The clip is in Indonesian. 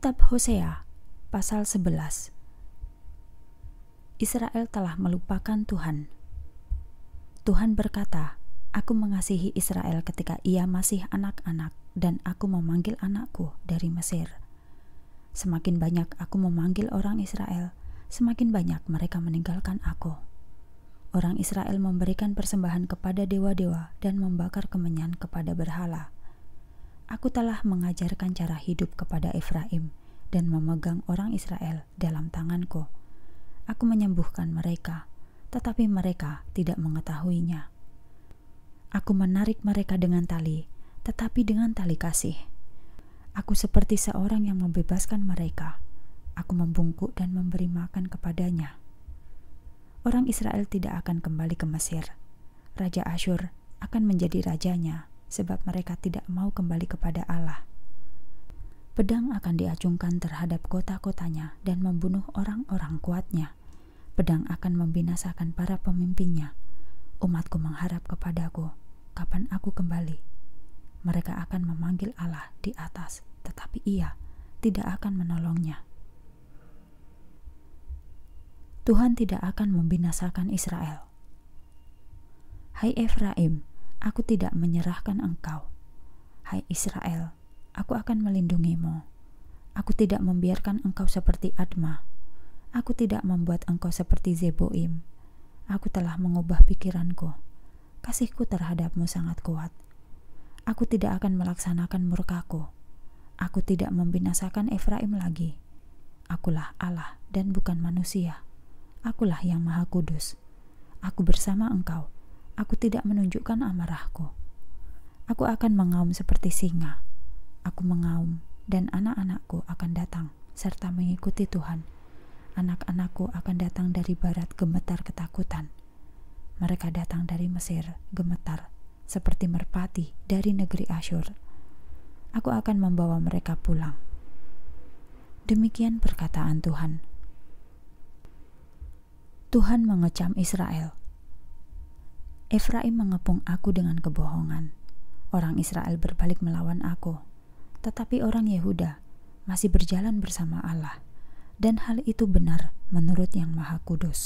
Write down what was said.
Kitab Hosea pasal 11 Israel telah melupakan Tuhan. Tuhan berkata, Aku mengasihi Israel ketika ia masih anak-anak dan aku memanggil anakku dari Mesir. Semakin banyak aku memanggil orang Israel, semakin banyak mereka meninggalkan aku. Orang Israel memberikan persembahan kepada dewa-dewa dan membakar kemenyan kepada berhala aku telah mengajarkan cara hidup kepada Efraim dan memegang orang Israel dalam tanganku. Aku menyembuhkan mereka, tetapi mereka tidak mengetahuinya. Aku menarik mereka dengan tali, tetapi dengan tali kasih. Aku seperti seorang yang membebaskan mereka. Aku membungkuk dan memberi makan kepadanya. Orang Israel tidak akan kembali ke Mesir. Raja Asyur akan menjadi rajanya, sebab mereka tidak mau kembali kepada Allah. Pedang akan diacungkan terhadap kota-kotanya dan membunuh orang-orang kuatnya. Pedang akan membinasakan para pemimpinnya. Umatku mengharap kepadaku, kapan aku kembali? Mereka akan memanggil Allah di atas, tetapi ia tidak akan menolongnya. Tuhan tidak akan membinasakan Israel. Hai Efraim, Aku tidak menyerahkan engkau. Hai Israel, aku akan melindungimu. Aku tidak membiarkan engkau seperti Adma. Aku tidak membuat engkau seperti Zeboim. Aku telah mengubah pikiranku. Kasihku terhadapmu sangat kuat. Aku tidak akan melaksanakan murkaku. Aku tidak membinasakan Efraim lagi. Akulah Allah dan bukan manusia. Akulah yang Maha Kudus. Aku bersama engkau Aku tidak menunjukkan amarahku. Aku akan mengaum seperti singa. Aku mengaum, dan anak-anakku akan datang serta mengikuti Tuhan. Anak-anakku akan datang dari barat gemetar ketakutan. Mereka datang dari Mesir gemetar seperti merpati dari negeri Asyur. Aku akan membawa mereka pulang. Demikian perkataan Tuhan. Tuhan mengecam Israel Efraim mengepung aku dengan kebohongan. Orang Israel berbalik melawan aku, tetapi orang Yehuda masih berjalan bersama Allah, dan hal itu benar menurut Yang Maha Kudus.